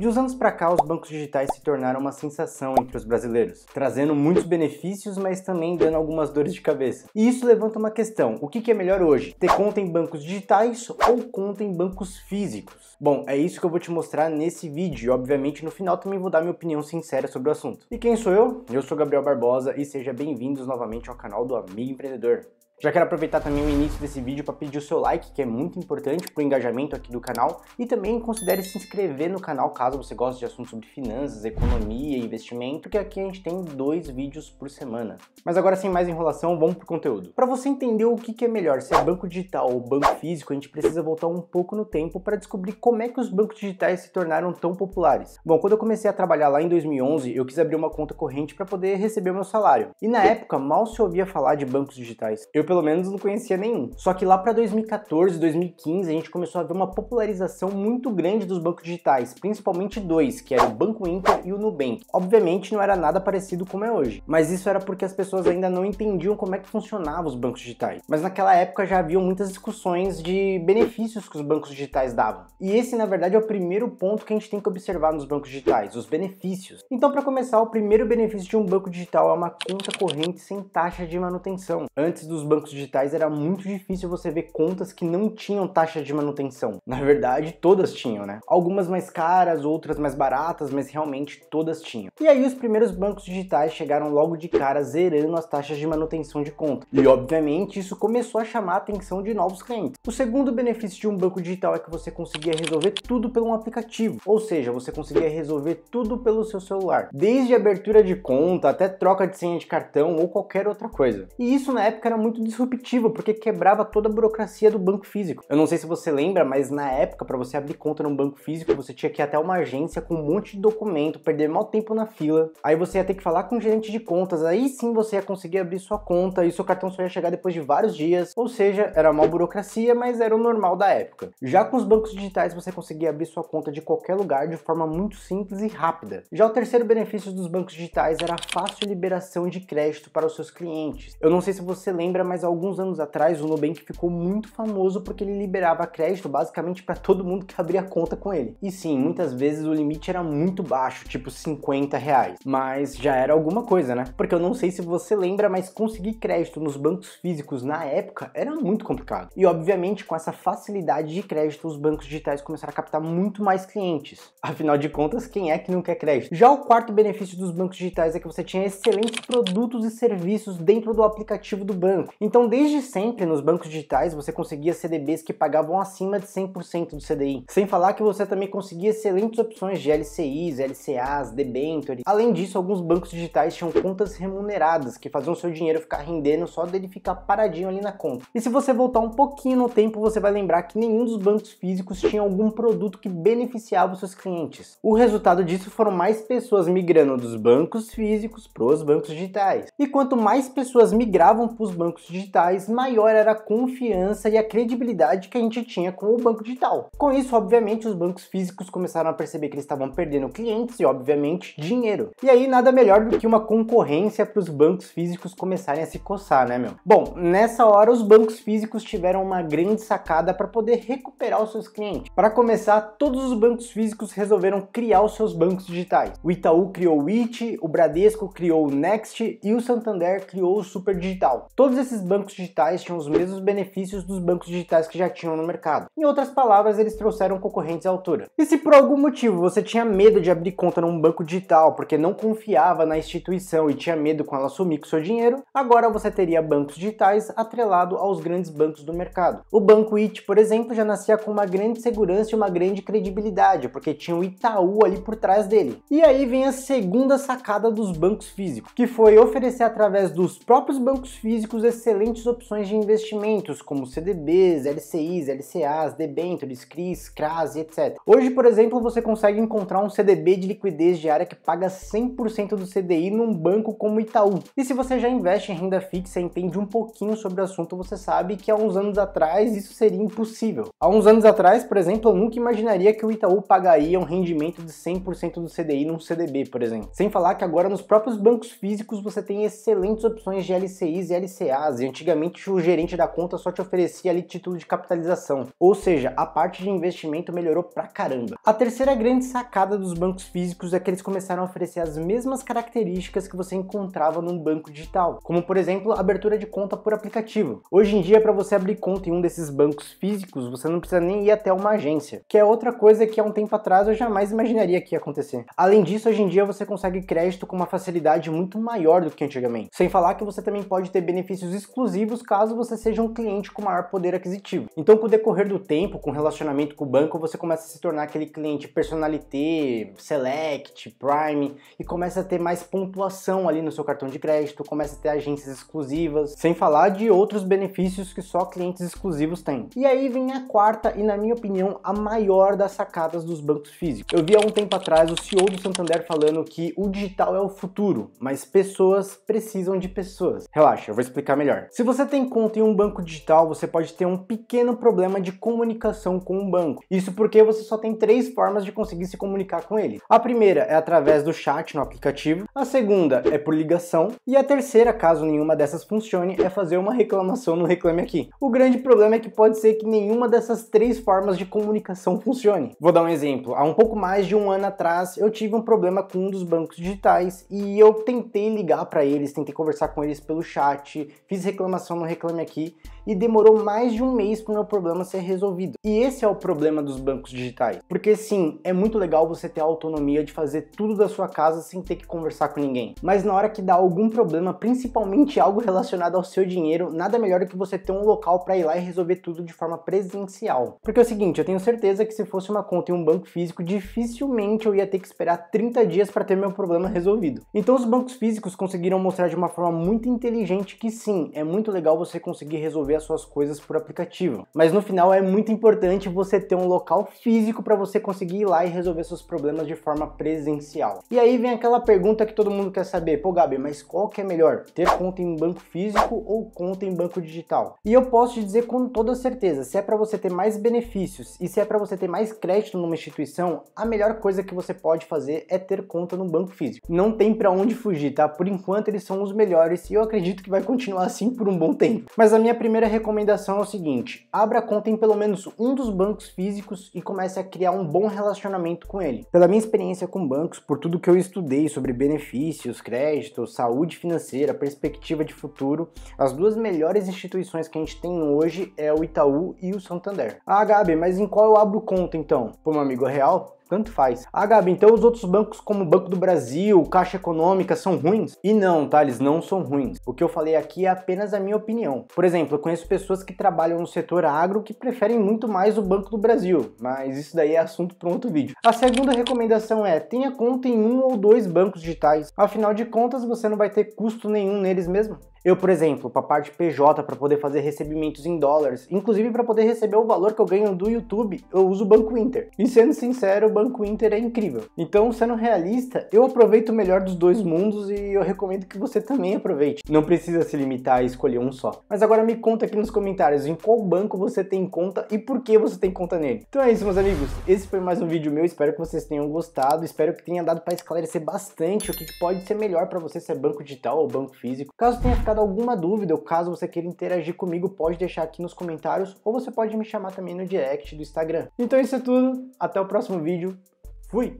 De uns anos para cá, os bancos digitais se tornaram uma sensação entre os brasileiros, trazendo muitos benefícios, mas também dando algumas dores de cabeça. E isso levanta uma questão: o que é melhor hoje, ter conta em bancos digitais ou conta em bancos físicos? Bom, é isso que eu vou te mostrar nesse vídeo e, obviamente, no final também vou dar minha opinião sincera sobre o assunto. E quem sou eu? Eu sou Gabriel Barbosa e seja bem-vindos novamente ao canal do Amigo Empreendedor. Já quero aproveitar também o início desse vídeo para pedir o seu like, que é muito importante para o engajamento aqui do canal, e também considere se inscrever no canal caso você goste de assuntos sobre finanças, economia e investimento, porque aqui a gente tem dois vídeos por semana. Mas agora sem mais enrolação, vamos para o conteúdo. Para você entender o que, é melhor, se é banco digital ou banco físico, a gente precisa voltar um pouco no tempo para descobrir como é que os bancos digitais se tornaram tão populares. Bom, quando eu comecei a trabalhar lá em 2011, eu quis abrir uma conta corrente para poder receber o meu salário, e na época mal se ouvia falar de bancos digitais. Eu pelo menos não conhecia nenhum. Só que lá para 2014, 2015, a gente começou a ver uma popularização muito grande dos bancos digitais, principalmente dois, que era o Banco Inter e o Nubank. Obviamente não era nada parecido como é hoje, mas isso era porque as pessoas ainda não entendiam como é que funcionavam os bancos digitais. Mas naquela época já haviam muitas discussões de benefícios que os bancos digitais davam. E esse, na verdade, é o primeiro ponto que a gente tem que observar nos bancos digitais, os benefícios. Então, para começar, o primeiro benefício de um banco digital é uma conta corrente sem taxa de manutenção. Antes dos bancos bancos digitais era muito difícil você ver contas que não tinham taxa de manutenção. Na verdade, todas tinham, né? Algumas mais caras, outras mais baratas, mas realmente todas tinham. E aí os primeiros bancos digitais chegaram logo de cara zerando as taxas de manutenção de conta. E obviamente isso começou a chamar a atenção de novos clientes. O segundo benefício de um banco digital é que você conseguia resolver tudo pelo um aplicativo, ou seja, você conseguia resolver tudo pelo seu celular, desde abertura de conta até troca de senha de cartão ou qualquer outra coisa. E isso na época era muito disruptivo, porque quebrava toda a burocracia do banco físico. Eu não sei se você lembra, mas na época, para você abrir conta num banco físico, você tinha que ir até uma agência com um monte de documento, perder mal tempo na fila. Aí você ia ter que falar com o gerente de contas, aí sim você ia conseguir abrir sua conta e seu cartão só ia chegar depois de vários dias. Ou seja, era uma burocracia, mas era o normal da época. Já com os bancos digitais, você conseguia abrir sua conta de qualquer lugar de forma muito simples e rápida. Já o terceiro benefício dos bancos digitais era a fácil liberação de crédito para os seus clientes. Eu não sei se você lembra, mas alguns anos atrás o Nubank ficou muito famoso porque ele liberava crédito basicamente para todo mundo que abria conta com ele. E sim, muitas vezes o limite era muito baixo, tipo 50 reais. Mas já era alguma coisa, né? Porque eu não sei se você lembra, mas conseguir crédito nos bancos físicos na época era muito complicado. E obviamente, com essa facilidade de crédito, os bancos digitais começaram a captar muito mais clientes. Afinal de contas, quem é que não quer crédito? Já o quarto benefício dos bancos digitais é que você tinha excelentes produtos e serviços dentro do aplicativo do banco. Então, desde sempre, nos bancos digitais, você conseguia CDBs que pagavam acima de 100% do CDI. Sem falar que você também conseguia excelentes opções de LCIs, LCAs, debentures. Além disso, alguns bancos digitais tinham contas remuneradas, que faziam seu dinheiro ficar rendendo só dele ficar paradinho ali na conta. E se você voltar um pouquinho no tempo, você vai lembrar que nenhum dos bancos físicos tinha algum produto que beneficiava os seus clientes. O resultado disso foram mais pessoas migrando dos bancos físicos para os bancos digitais. E quanto mais pessoas migravam para os bancos digitais, maior era a confiança e a credibilidade que a gente tinha com o banco digital. Com isso, obviamente, os bancos físicos começaram a perceber que eles estavam perdendo clientes e, obviamente, dinheiro. E aí, nada melhor do que uma concorrência para os bancos físicos começarem a se coçar, né, meu? Bom, nessa hora, os bancos físicos tiveram uma grande sacada para poder recuperar os seus clientes. Para começar, todos os bancos físicos resolveram criar os seus bancos digitais. O Itaú criou o IT, o Bradesco criou o Next e o Santander criou o Super Digital. Todos esses esses bancos digitais tinham os mesmos benefícios dos bancos digitais que já tinham no mercado. Em outras palavras, eles trouxeram concorrentes à altura. E se por algum motivo você tinha medo de abrir conta num banco digital porque não confiava na instituição e tinha medo com ela sumir com seu dinheiro, agora você teria bancos digitais atrelado aos grandes bancos do mercado. O banco IT, por exemplo, já nascia com uma grande segurança e uma grande credibilidade, porque tinha o Itaú ali por trás dele. E aí vem a segunda sacada dos bancos físicos, que foi oferecer através dos próprios bancos físicos esse excelentes opções de investimentos, como CDBs, LCIs, LCAs, debêntures, CRIs, CRAs e etc. Hoje, por exemplo, você consegue encontrar um CDB de liquidez diária que paga 100% do CDI num banco como o Itaú. E se você já investe em renda fixa e entende um pouquinho sobre o assunto, você sabe que há uns anos atrás isso seria impossível. Há uns anos atrás, por exemplo, eu nunca imaginaria que o Itaú pagaria um rendimento de 100% do CDI num CDB, por exemplo. Sem falar que agora nos próprios bancos físicos você tem excelentes opções de LCIs e LCAs e antigamente o gerente da conta só te oferecia ali título de capitalização, ou seja, a parte de investimento melhorou pra caramba. A terceira grande sacada dos bancos físicos é que eles começaram a oferecer as mesmas características que você encontrava num banco digital, como por exemplo, abertura de conta por aplicativo. Hoje em dia, para você abrir conta em um desses bancos físicos, você não precisa nem ir até uma agência, que é outra coisa que há um tempo atrás eu jamais imaginaria que ia acontecer. Além disso, hoje em dia você consegue crédito com uma facilidade muito maior do que antigamente. Sem falar que você também pode ter benefícios exclusivos exclusivos caso você seja um cliente com maior poder aquisitivo. Então, com o decorrer do tempo, com o relacionamento com o banco, você começa a se tornar aquele cliente personalité, select, prime e começa a ter mais pontuação ali no seu cartão de crédito, começa a ter agências exclusivas, sem falar de outros benefícios que só clientes exclusivos têm. E aí vem a quarta e, na minha opinião, a maior das sacadas dos bancos físicos. Eu vi há um tempo atrás o CEO do Santander falando que o digital é o futuro, mas pessoas precisam de pessoas. Relaxa, eu vou explicar melhor. Se você tem conta em um banco digital, você pode ter um pequeno problema de comunicação com o banco. Isso porque você só tem três formas de conseguir se comunicar com ele. A primeira é através do chat no aplicativo, a segunda é por ligação e a terceira, caso nenhuma dessas funcione, é fazer uma reclamação no Reclame Aqui. O grande problema é que pode ser que nenhuma dessas três formas de comunicação funcione. Vou dar um exemplo. Há um pouco mais de um ano atrás, eu tive um problema com um dos bancos digitais e eu tentei ligar para eles, tentei conversar com eles pelo chat, fiz reclamação no Reclame Aqui e demorou mais de um mês para o meu problema ser resolvido. E esse é o problema dos bancos digitais. Porque sim, é muito legal você ter a autonomia de fazer tudo da sua casa sem ter que conversar com ninguém. Mas na hora que dá algum problema, principalmente algo relacionado ao seu dinheiro, nada melhor do que você ter um local para ir lá e resolver tudo de forma presencial. Porque é o seguinte, eu tenho certeza que se fosse uma conta em um banco físico, dificilmente eu ia ter que esperar 30 dias para ter meu problema resolvido. Então os bancos físicos conseguiram mostrar de uma forma muito inteligente que sim, é muito legal você conseguir resolver as suas coisas por aplicativo, mas no final é muito importante você ter um local físico para você conseguir ir lá e resolver seus problemas de forma presencial. E aí vem aquela pergunta que todo mundo quer saber, pô Gabi, mas qual que é melhor, ter conta em banco físico ou conta em banco digital? E eu posso te dizer com toda certeza, se é para você ter mais benefícios e se é para você ter mais crédito numa instituição, a melhor coisa que você pode fazer é ter conta no banco físico. Não tem para onde fugir, tá? Por enquanto eles são os melhores e eu acredito que vai continuar assim assim por um bom tempo. Mas a minha primeira recomendação é o seguinte, abra conta em pelo menos um dos bancos físicos e comece a criar um bom relacionamento com ele. Pela minha experiência com bancos, por tudo que eu estudei sobre benefícios, créditos, saúde financeira, perspectiva de futuro, as duas melhores instituições que a gente tem hoje é o Itaú e o Santander. Ah, Gabi, mas em qual eu abro conta então? Pô, meu amigo, real? tanto faz. Ah, Gabi, então os outros bancos como o Banco do Brasil, Caixa Econômica são ruins? E não, tá, eles não são ruins. O que eu falei aqui é apenas a minha opinião. Por exemplo, eu conheço pessoas que trabalham no setor agro que preferem muito mais o Banco do Brasil, mas isso daí é assunto para um outro vídeo. A segunda recomendação é tenha conta em um ou dois bancos digitais. Afinal de contas, você não vai ter custo nenhum neles mesmo. Eu, por exemplo, para a parte PJ, para poder fazer recebimentos em dólares, inclusive para poder receber o valor que eu ganho do YouTube, eu uso o Banco Inter. E sendo sincero, o Banco Inter é incrível. Então, sendo realista, eu aproveito o melhor dos dois mundos e eu recomendo que você também aproveite. Não precisa se limitar a escolher um só. Mas agora me conta aqui nos comentários em qual banco você tem conta e por que você tem conta nele. Então é isso, meus amigos. Esse foi mais um vídeo meu. Espero que vocês tenham gostado. Espero que tenha dado para esclarecer bastante o que pode ser melhor para você se é banco digital ou banco físico. Caso tenha ficado ficado alguma dúvida ou caso você queira interagir comigo, pode deixar aqui nos comentários ou você pode me chamar também no direct do Instagram. Então é isso é tudo, até o próximo vídeo, fui!